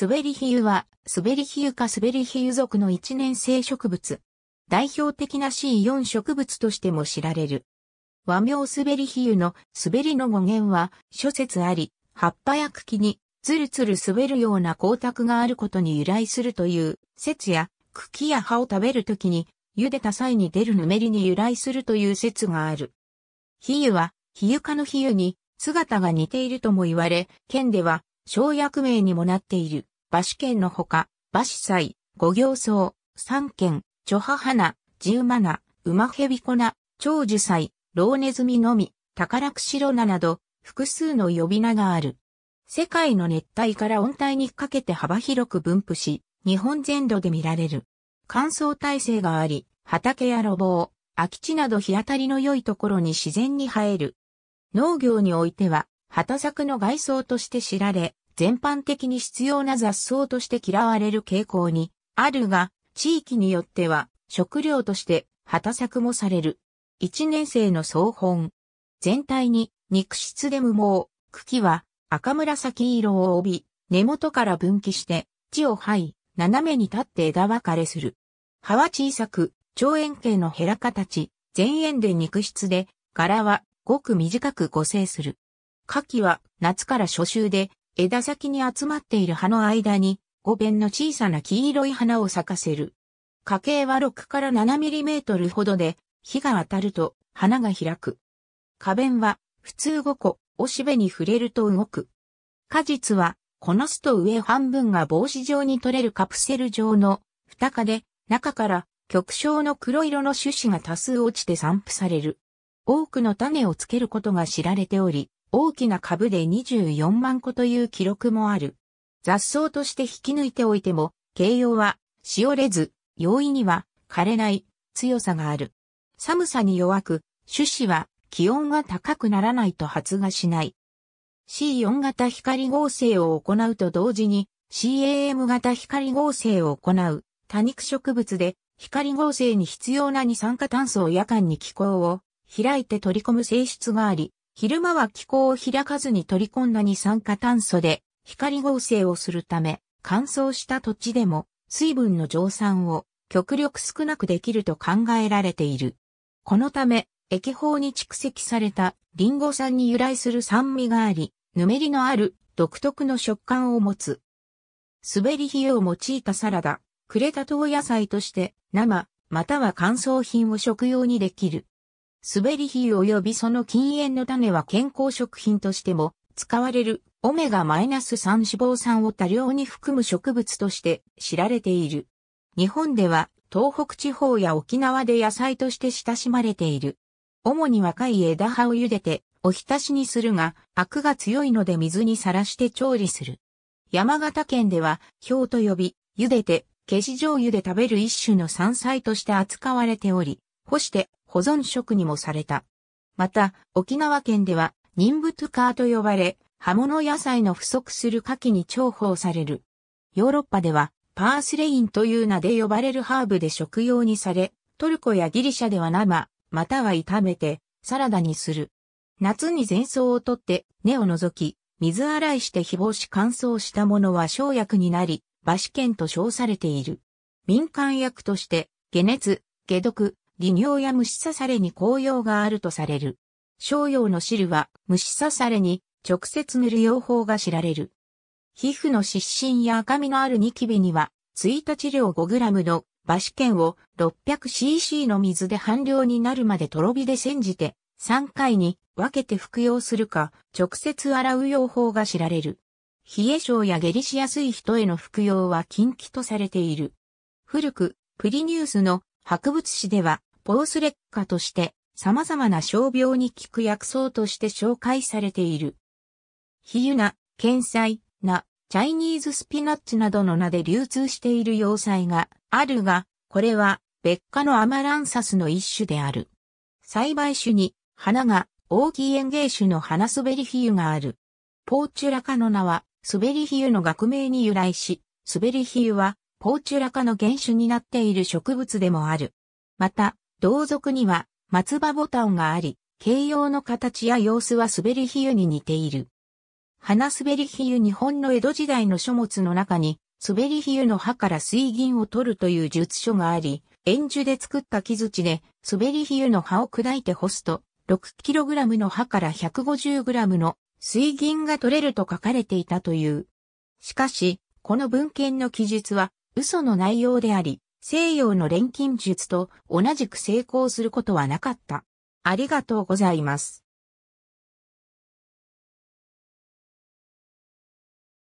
滑り比喩は、滑り比喩か滑り比喩属の一年生植物。代表的な C4 植物としても知られる。和名滑り比喩の滑りの語源は諸説あり、葉っぱや茎につるつる滑るような光沢があることに由来するという説や、茎や葉を食べるときに茹でた際に出るぬめりに由来するという説がある。比喩は、比喩科の比喩に姿が似ているとも言われ、県では、小薬名にもなっている。馬主権のほか、馬主祭、五行草、三県、女波花、十七、馬蛇粉、長寿祭、老ネズミのみ、宝くしろななど、複数の呼び名がある。世界の熱帯から温帯にかけて幅広く分布し、日本全土で見られる。乾燥耐性があり、畑や路傍、空き地など日当たりの良いところに自然に生える。農業においては、畑作の外装として知られ、全般的に必要な雑草として嫌われる傾向にあるが、地域によっては食料として畑作もされる。一年生の総本。全体に肉質で無毛、茎は赤紫色を帯び、根元から分岐して、地を這い、斜めに立って枝分かれする。葉は小さく、長円形のヘラ形、全円で肉質で、柄はごく短く誤生する。牡蠣は夏から初秋で枝先に集まっている葉の間に、五弁の小さな黄色い花を咲かせる。花径は6から7ミリメートルほどで、日が当たると花が開く。花弁は普通5個、おしべに触れると動く。果実は、この巣と上半分が帽子状に取れるカプセル状の二花で、中から極小の黒色の種子が多数落ちて散布される。多くの種をつけることが知られており、大きな株で24万個という記録もある。雑草として引き抜いておいても、形容は、しおれず、容易には、枯れない、強さがある。寒さに弱く、種子は、気温が高くならないと発芽しない。C4 型光合成を行うと同時に、CAM 型光合成を行う、多肉植物で、光合成に必要な二酸化炭素を夜間に気候を開いて取り込む性質があり、昼間は気候を開かずに取り込んだ二酸化炭素で光合成をするため乾燥した土地でも水分の蒸散を極力少なくできると考えられている。このため液泡に蓄積されたリンゴ酸に由来する酸味があり、ぬめりのある独特の食感を持つ。滑り火を用いたサラダ、クレタ島野菜として生、または乾燥品を食用にできる。滑り皮及びその禁煙の種は健康食品としても使われるオメガ -3 脂肪酸を多量に含む植物として知られている。日本では東北地方や沖縄で野菜として親しまれている。主に若い枝葉を茹でてお浸しにするが、アクが強いので水にさらして調理する。山形県では、うと呼び、茹でて、消し醤油で食べる一種の山菜として扱われており、干して保存食にもされた。また、沖縄県では、忍物トカーと呼ばれ、葉物野菜の不足する牡蠣に重宝される。ヨーロッパでは、パースレインという名で呼ばれるハーブで食用にされ、トルコやギリシャでは生、または炒めて、サラダにする。夏に前奏を取って、根を除き、水洗いして誹謗し乾燥したものは生薬になり、馬試験と称されている。民間薬として、解熱、解毒、利尿や虫刺されに効用があるとされる。商用の汁は虫刺されに直接塗る用法が知られる。皮膚の湿疹や赤みのあるニキビには、1日量 5g のバシケンを 600cc の水で半量になるまでとろ火で煎じて、3回に分けて服用するか、直接洗う用法が知られる。冷え症や下痢しやすい人への服用は禁忌とされている。古く、プリニウスの博物誌では、ボースレッカとして様々な傷病に効く薬草として紹介されている。ヒユナ、ケンサイ、ナ、チャイニーズスピナッチなどの名で流通している要塞があるが、これは別科のアマランサスの一種である。栽培種に花が大い園芸種の花滑り比喩がある。ポーチュラカの名は滑り比喩の学名に由来し、滑り比喩はポーチュラカの原種になっている植物でもある。また、同族には松葉ボタンがあり、形容の形や様子は滑り比喩に似ている。花滑り比喩日本の江戸時代の書物の中に、滑り比喩の葉から水銀を取るという術書があり、円樹で作った木槌で滑り比喩の葉を砕いて干すと、6kg の葉から 150g の水銀が取れると書かれていたという。しかし、この文献の記述は嘘の内容であり、西洋の錬金術と同じく成功することはなかった。ありがとうございます。